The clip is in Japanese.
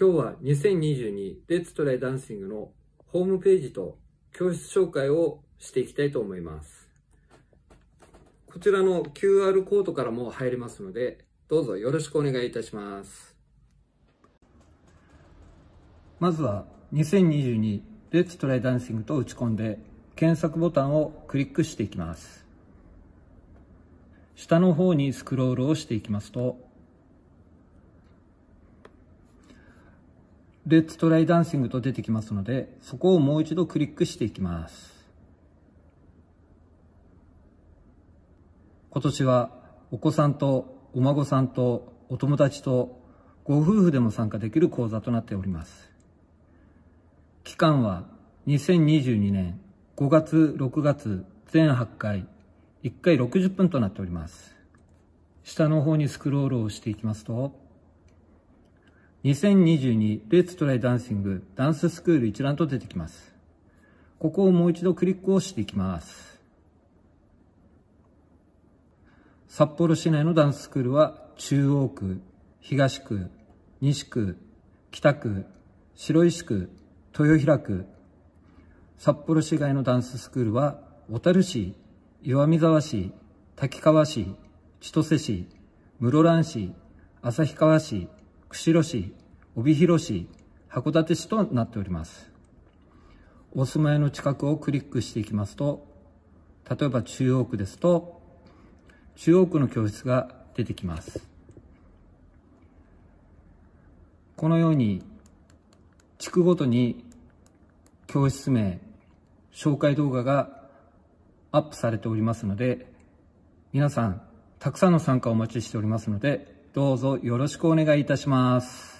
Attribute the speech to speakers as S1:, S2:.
S1: 今日は2022レッツトライダンシングのホームページと教室紹介をしていきたいと思います。こちらの QR コードからも入れますので、どうぞよろしくお願いいたします。まずは2022レッツトライダンシングと打ち込んで検索ボタンをクリックしていきます。下の方にスクロールをしていきますと、レッツトライダンシングと出てきますので、そこをもう一度クリックしていきます。今年はお子さんとお孫さんとお友達とご夫婦でも参加できる講座となっております。期間は2022年5月6月全8回、1回60分となっております。下の方にスクロールをしていきますと、2022レッツトライダンシングダンススクール一覧と出てきます。ここをもう一度クリックをしていきます。札幌市内のダンススクールは中央区、東区、西区、北区、白石区、豊平区、札幌市外のダンススクールは小樽市、岩見沢市、滝川市、千歳市、室蘭市、旭川市、釧路市、帯広市、函館市となっております。お住まいの近くをクリックしていきますと、例えば中央区ですと、中央区の教室が出てきます。このように、地区ごとに教室名、紹介動画がアップされておりますので、皆さん、たくさんの参加をお待ちしておりますので、どうぞよろしくお願いいたします。